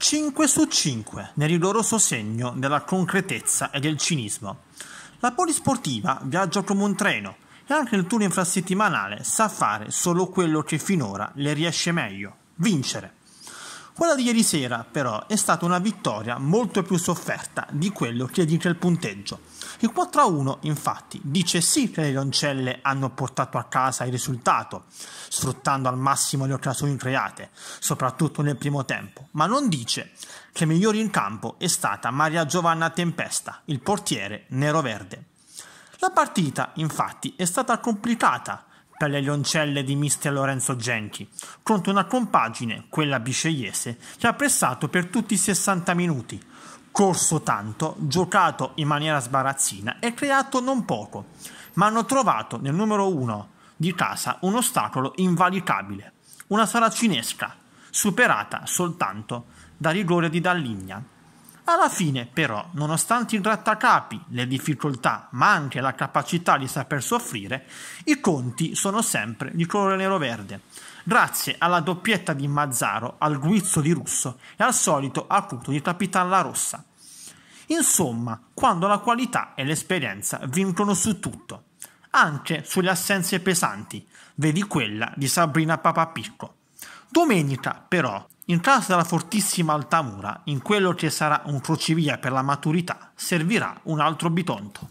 5 su 5 nel loro segno della concretezza e del cinismo. La polisportiva viaggia come un treno e anche nel tour infrasettimanale sa fare solo quello che finora le riesce meglio, vincere. Quella di ieri sera, però, è stata una vittoria molto più sofferta di quello che dice il punteggio. Il 4-1, infatti, dice sì che le Leoncelle hanno portato a casa il risultato, sfruttando al massimo le occasioni create, soprattutto nel primo tempo, ma non dice che migliore in campo è stata Maria Giovanna Tempesta, il portiere nero-verde. La partita, infatti, è stata complicata per le lioncelle di mister Lorenzo Genchi, contro una compagine, quella biscegliese, che ha pressato per tutti i 60 minuti, corso tanto, giocato in maniera sbarazzina e creato non poco, ma hanno trovato nel numero 1 di casa un ostacolo invalicabile, una saracinesca, superata soltanto da rigore di Dalligna. Alla fine, però, nonostante i grattacapi, le difficoltà, ma anche la capacità di saper soffrire, i conti sono sempre di colore nero-verde, grazie alla doppietta di Mazzaro, al guizzo di Russo e al solito acuto di Capitan La Rossa. Insomma, quando la qualità e l'esperienza vincono su tutto, anche sulle assenze pesanti, vedi quella di Sabrina Papapicco. Domenica, però, in caso della fortissima altamura, in quello che sarà un crocevia per la maturità, servirà un altro bitonto.